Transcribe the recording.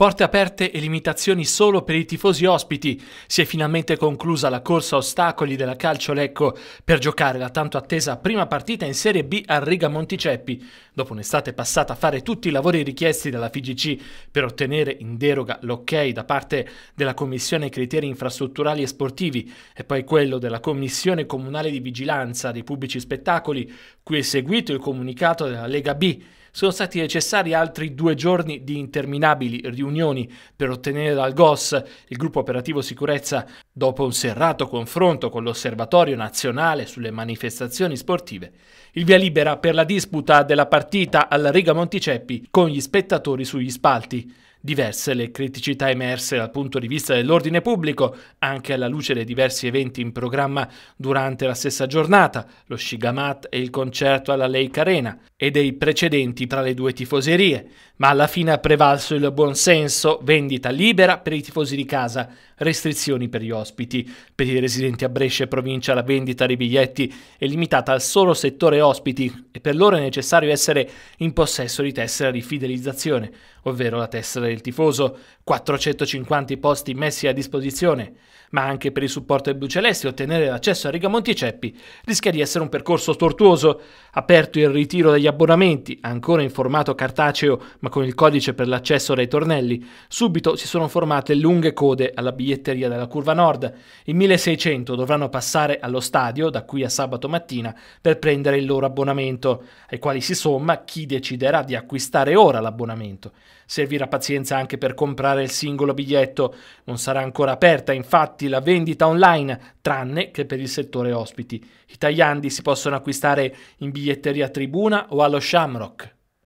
Porte aperte e limitazioni solo per i tifosi ospiti. Si è finalmente conclusa la corsa ostacoli della Calcio Lecco per giocare la tanto attesa prima partita in Serie B a Riga Monticeppi. Dopo un'estate passata a fare tutti i lavori richiesti dalla FIGC per ottenere in deroga l'ok da parte della Commissione Criteri Infrastrutturali e Sportivi e poi quello della Commissione Comunale di Vigilanza dei Pubblici Spettacoli, cui è seguito il comunicato della Lega B sono stati necessari altri due giorni di interminabili riunioni per ottenere dal GOS, il gruppo operativo sicurezza, dopo un serrato confronto con l'Osservatorio nazionale sulle manifestazioni sportive, il via libera per la disputa della partita alla Riga Monticeppi con gli spettatori sugli spalti diverse le criticità emerse dal punto di vista dell'ordine pubblico, anche alla luce dei diversi eventi in programma durante la stessa giornata, lo Shigamat e il concerto alla Leica Arena, e dei precedenti tra le due tifoserie, ma alla fine ha prevalso il buonsenso, vendita libera per i tifosi di casa, restrizioni per gli ospiti. Per i residenti a Brescia e provincia la vendita dei biglietti è limitata al solo settore ospiti e per loro è necessario essere in possesso di tessera di fidelizzazione, ovvero la tessera per il tifoso, 450 posti messi a disposizione, ma anche per il supporto ai blu celesti ottenere l'accesso a Riga e Ceppi rischia di essere un percorso tortuoso. Aperto il ritiro degli abbonamenti, ancora in formato cartaceo ma con il codice per l'accesso dai tornelli, subito si sono formate lunghe code alla biglietteria della Curva Nord. I 1600 dovranno passare allo stadio da qui a sabato mattina per prendere il loro abbonamento, ai quali si somma chi deciderà di acquistare ora l'abbonamento. Servirà pazienza scadenza anche per comprare il singolo biglietto. Non sarà ancora aperta infatti la vendita online, tranne che per il settore ospiti. I tagliandi si possono acquistare in biglietteria tribuna o allo Shamrock.